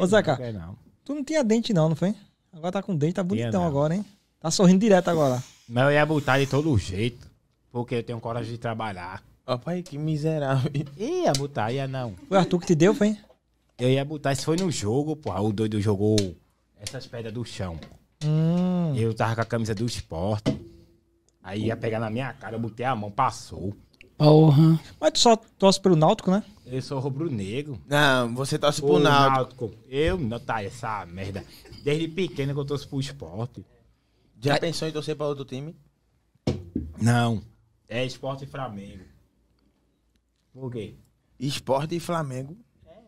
Ô, Zeca, não, não. tu não tinha dente não, não foi? Agora tá com dente, tá bonitão agora, hein? Tá sorrindo direto agora. Mas eu ia botar de todo jeito, porque eu tenho coragem de trabalhar. Rapaz, que miserável. Ia botar, ia não. Foi Arthur que te deu, foi? Eu ia botar, isso foi no jogo, porra. O doido jogou essas pedras do chão. Hum. Eu tava com a camisa do esporte. Aí ia pegar na minha cara, eu botei a mão, passou. Porra. Mas tu só torce pelo Náutico, né? Eu sou rubro-negro. Não, você torce pro Náutico. Náutico. Eu não, tá, essa merda. Desde pequeno que eu torço pro esporte. Já pensou em torcer pra outro time? Não. É esporte e Flamengo. Por quê? Esporte e Flamengo? É.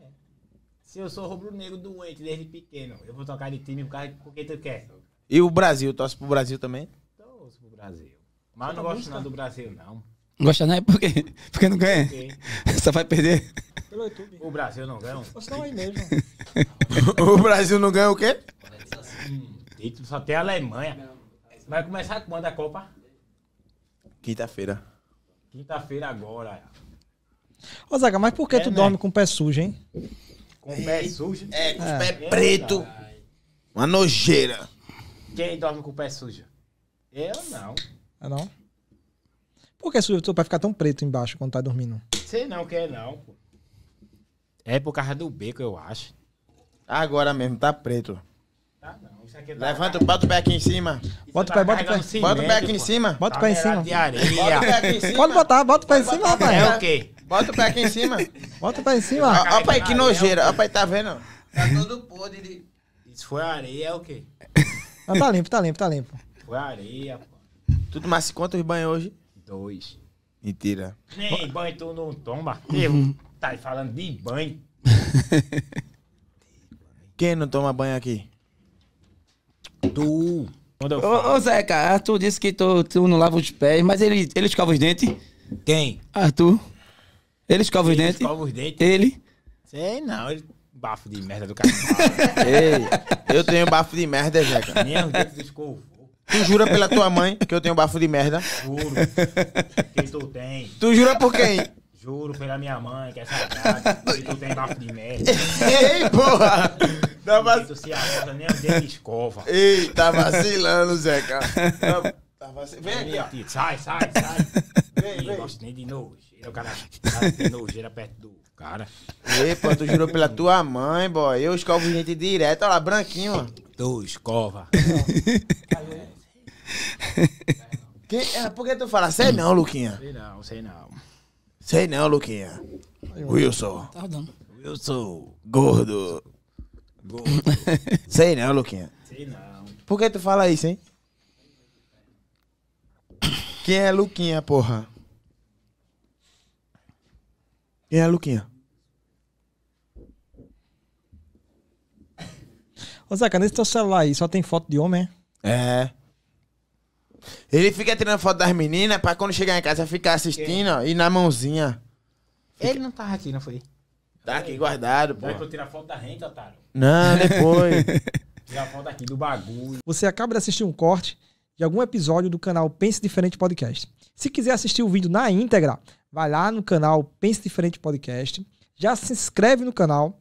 Se eu sou rubro-negro doente desde pequeno, eu vou tocar de time por causa porque tu quer. E o Brasil? Torce pro Brasil também? Torço pro Brasil. Mas eu não gosto nada do Brasil, não. Não gosta não é por quê? Porque não ganha. Okay. Só vai perder. Pelo YouTube. O Brasil não ganha Você não aí mesmo. o Brasil não ganha o quê? Título só tem a Alemanha. Vai começar quando a Copa? Quinta-feira. Quinta-feira agora. Ô, Zaga, mas por que é, tu né? dorme com o pé sujo, hein? Com o pé é, sujo? É, com é. pé preto. Uma nojeira. Quem dorme com o pé sujo? Eu não. Eu não? Por que sujo pra ficar tão preto embaixo quando tá dormindo? Sei não que é não, pô. É por causa do beco, eu acho. Agora mesmo, tá preto. Tá não. Isso aqui tá Levanta, bota o pé aqui em cima. Bota o pé, tá bota o pé. Bota o pé aqui em cima. Bota o pé em cima. Pode botar, bota o pé em cima, rapaz. É o quê? Bota o pé aqui em cima. Bota o pé em cima. Ó, pai, que nojeira. Ó, pai, tá vendo? Tá todo podre Isso foi areia, é o quê? tá limpo, tá limpo, tá limpo. Foi areia, pô. Tudo mais quantos banhos hoje? Dois. Mentira. Nem banho tu não toma. Eu, tá falando de banho. Quem não toma banho aqui? Tu. Ô, ô Zeca, Arthur disse que tu, tu não lava os pés, mas ele, ele escova os dentes. Quem? Arthur. Ele escova os ele dentes. Escova os dentes. Ele. Sei não, ele bafo de merda do cara. Ei, eu tenho bafo de merda, Zeca. Meus dentes escovo. Tu jura pela tua mãe que eu tenho bafo de merda? Juro. Quem tu tem? Tu jura por quem? Juro pela minha mãe, que é saudade. que tu tem bafo de merda. Ei, porra! Tá vac... Tu se acorda nem de escova. Ei, tá vacilando, Zeca. Tá, tá vacilando. Vem, aqui, ó. Sai, sai, sai. Vem, Não gosto nem de nojeira. O cara, cara tem nojeira perto do cara. Ei, pô, tu jurou pela tua mãe, boy. Eu escovo gente direto. Olha lá, branquinho, ó. Tu escova. Aí, Que, é, por que tu fala? Sei não, Luquinha. Sei não, sei não. Sei não, Luquinha. Wilson. Tá rodando. Wilson. Gordo. Gordo. sei não, Luquinha. Sei não. Por que tu fala isso, hein? Quem é Luquinha, porra? Quem é Luquinha? Ô, Zeca, nesse teu celular aí só tem foto de homem, é? É. Ele fica tirando foto das meninas pra quando chegar em casa ficar assistindo ó, e na mãozinha. Fica... Ele não tava tá aqui, não foi? Tá aqui guardado, pô. Vai pra eu tirar foto da renta, otário. Não, depois. tirar foto aqui do bagulho. Você acaba de assistir um corte de algum episódio do canal Pense Diferente Podcast. Se quiser assistir o vídeo na íntegra, vai lá no canal Pense Diferente Podcast, já se inscreve no canal,